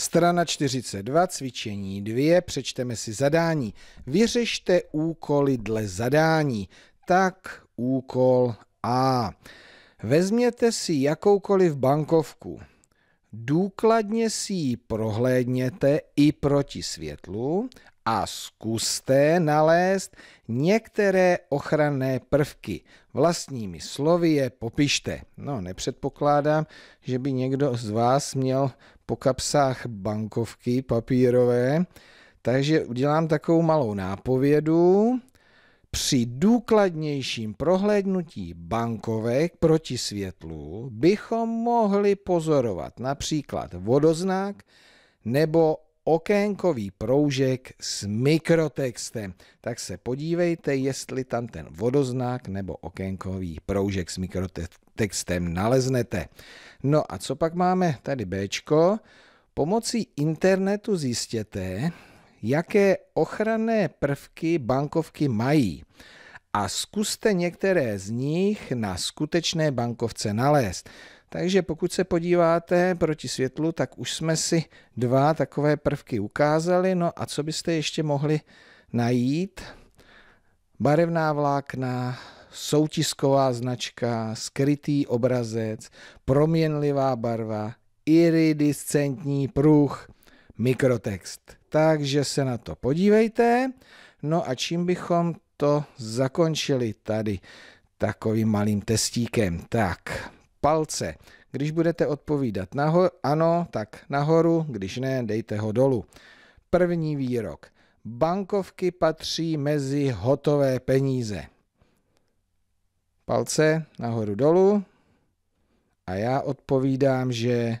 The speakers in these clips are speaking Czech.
Strana 42, cvičení 2, přečteme si zadání. Vyřešte úkoly dle zadání. Tak úkol A. Vezměte si jakoukoliv bankovku. Důkladně si ji prohlédněte i proti světlu a zkuste nalézt některé ochranné prvky. Vlastními slovy je popište. No, nepředpokládám, že by někdo z vás měl po kapsách bankovky papírové, takže udělám takovou malou nápovědu. Při důkladnějším prohlédnutí bankovek proti světlu bychom mohli pozorovat například vodoznak nebo okénkový proužek s mikrotextem. Tak se podívejte, jestli tam ten vodoznak nebo okénkový proužek s mikrotextem naleznete. No a co pak máme tady B? Pomocí internetu zjistěte, jaké ochranné prvky bankovky mají a zkuste některé z nich na skutečné bankovce nalézt. Takže pokud se podíváte proti světlu, tak už jsme si dva takové prvky ukázali. No a co byste ještě mohli najít? Barevná vlákna, soutisková značka, skrytý obrazec, proměnlivá barva, iridiscentní pruh, mikrotext. Takže se na to podívejte. No a čím bychom to zakončili tady takovým malým testíkem. Tak, palce. Když budete odpovídat nahoru, ano, tak nahoru, když ne, dejte ho dolů. První výrok. Bankovky patří mezi hotové peníze. Palce nahoru dolů. A já odpovídám, že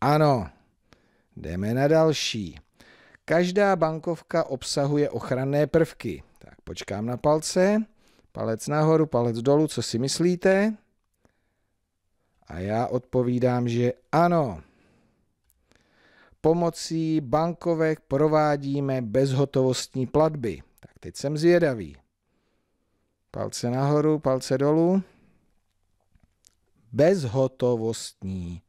ano. Jdeme na další. Každá bankovka obsahuje ochranné prvky. Tak počkám na palce. Palec nahoru, palec dolů, co si myslíte? A já odpovídám, že ano. Pomocí bankovek provádíme bezhotovostní platby. Tak teď jsem zvědavý. Palce nahoru, palce dolů. Bezhotovostní.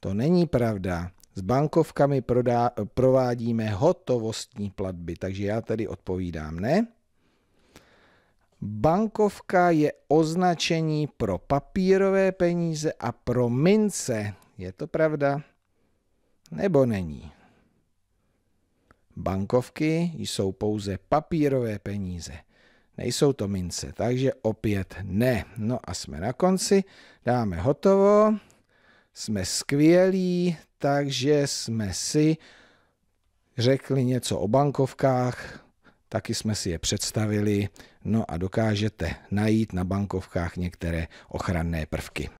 To není pravda. S bankovkami prodá, provádíme hotovostní platby, takže já tady odpovídám ne. Bankovka je označení pro papírové peníze a pro mince. Je to pravda? Nebo není? Bankovky jsou pouze papírové peníze. Nejsou to mince, takže opět ne. No a jsme na konci, dáme hotovo, jsme skvělí, takže jsme si řekli něco o bankovkách, taky jsme si je představili, no a dokážete najít na bankovkách některé ochranné prvky.